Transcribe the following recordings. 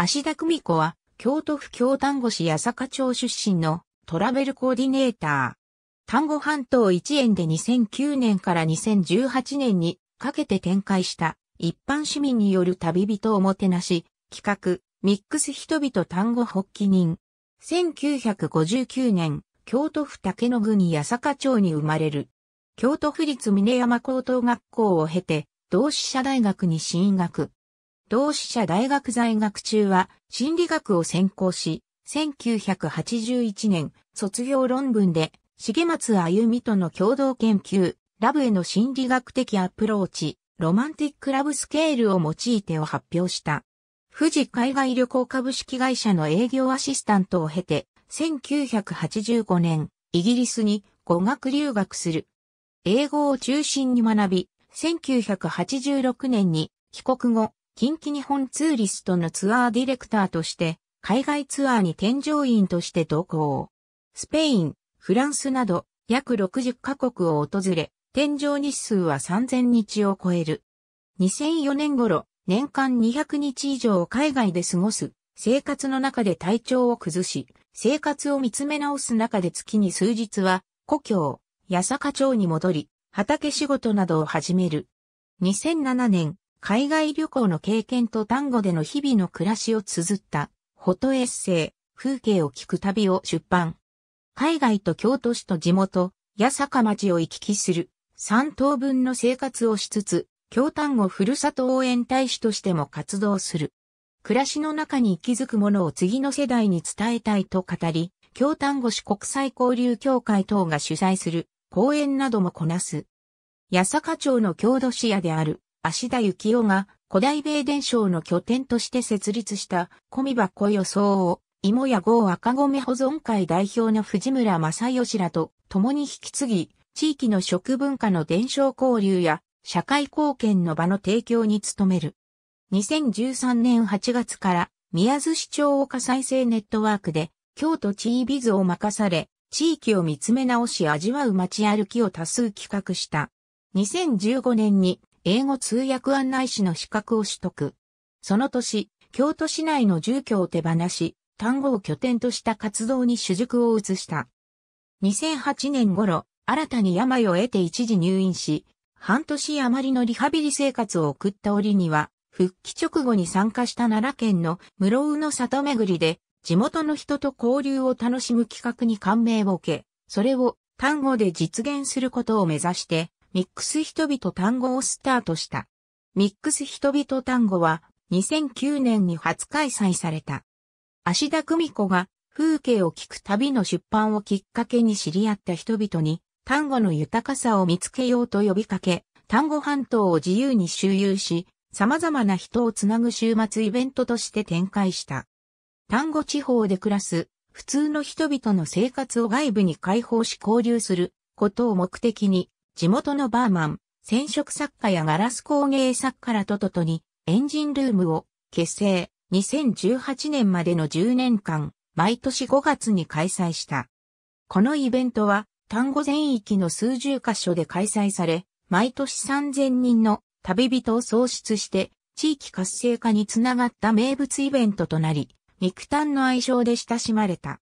足田久美子は、京都府京丹後市八坂町出身のトラベルコーディネーター。丹後半島一円で2009年から2018年にかけて展開した一般市民による旅人おもてなし、企画、ミックス人々丹後発起人。1959年、京都府竹野郡八坂町に生まれる。京都府立峰山高等学校を経て、同志社大学に進学。同志社大学在学中は心理学を専攻し、1981年卒業論文で重松歩美との共同研究、ラブへの心理学的アプローチ、ロマンティックラブスケールを用いてを発表した。富士海外旅行株式会社の営業アシスタントを経て、1985年、イギリスに語学留学する。英語を中心に学び、1986年に帰国後、近畿日本ツーリストのツアーディレクターとして、海外ツアーに添乗員として同行。スペイン、フランスなど約60カ国を訪れ、添乗日数は3000日を超える。2004年頃、年間200日以上を海外で過ごす、生活の中で体調を崩し、生活を見つめ直す中で月に数日は、故郷、八坂町に戻り、畑仕事などを始める。2007年、海外旅行の経験と単語での日々の暮らしを綴ったフォトエッセイ、風景を聞く旅を出版。海外と京都市と地元、八坂町を行き来する3等分の生活をしつつ、京丹後ふるさと応援大使としても活動する。暮らしの中に息づくものを次の世代に伝えたいと語り、京丹後市国際交流協会等が主催する講演などもこなす。八坂町の郷土市屋である芦田幸雄が古代米伝承の拠点として設立した米箱予想を芋や郷赤米保存会代表の藤村正義らと共に引き継ぎ、地域の食文化の伝承交流や社会貢献の場の提供に努める。2013年8月から宮津市長を火再生ネットワークで京都地位ビズを任され、地域を見つめ直し味わう街歩きを多数企画した。2015年に英語通訳案内士の資格を取得。その年、京都市内の住居を手放し、単語を拠点とした活動に主軸を移した。2008年頃、新たに病を得て一時入院し、半年余りのリハビリ生活を送った折には、復帰直後に参加した奈良県の室生の里巡りで、地元の人と交流を楽しむ企画に感銘を受け、それを単語で実現することを目指して、ミックス人々単語をスタートした。ミックス人々単語は2009年に初開催された。足田久美子が風景を聞く旅の出版をきっかけに知り合った人々に単語の豊かさを見つけようと呼びかけ、単語半島を自由に周遊し、様々な人をつなぐ週末イベントとして展開した。単語地方で暮らす普通の人々の生活を外部に解放し交流することを目的に地元のバーマン、染色作家やガラス工芸作家らとととに、エンジンルームを結成、2018年までの10年間、毎年5月に開催した。このイベントは、単語全域の数十箇所で開催され、毎年3000人の旅人を創出して、地域活性化につながった名物イベントとなり、肉炭の愛称で親しまれた。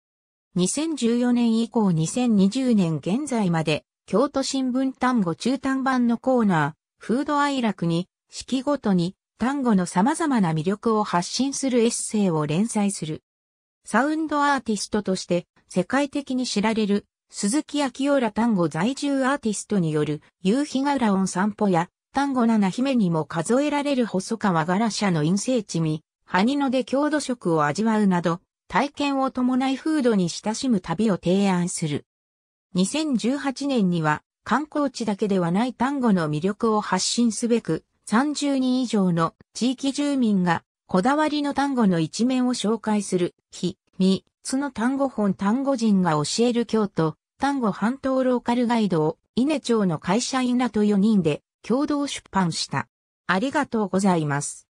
2014年以降2020年現在まで京都新聞単語中単版のコーナー、フード哀楽に、四季ごとに、単語の様々な魅力を発信するエッセイを連載する。サウンドアーティストとして世界的に知られる鈴木明夫ら単語在住アーティストによる夕日が浦音散歩や単語七姫にも数えられる細川柄社の陰性地味、ニ野で郷土食を味わうなど体験を伴いフードに親しむ旅を提案する。2018年には観光地だけではない丹後の魅力を発信すべく30人以上の地域住民がこだわりの単語の一面を紹介する、日、み、つの単語本単語人が教える京都、単語半島ローカルガイドを、稲町の会社員らと4人で共同出版した。ありがとうございます。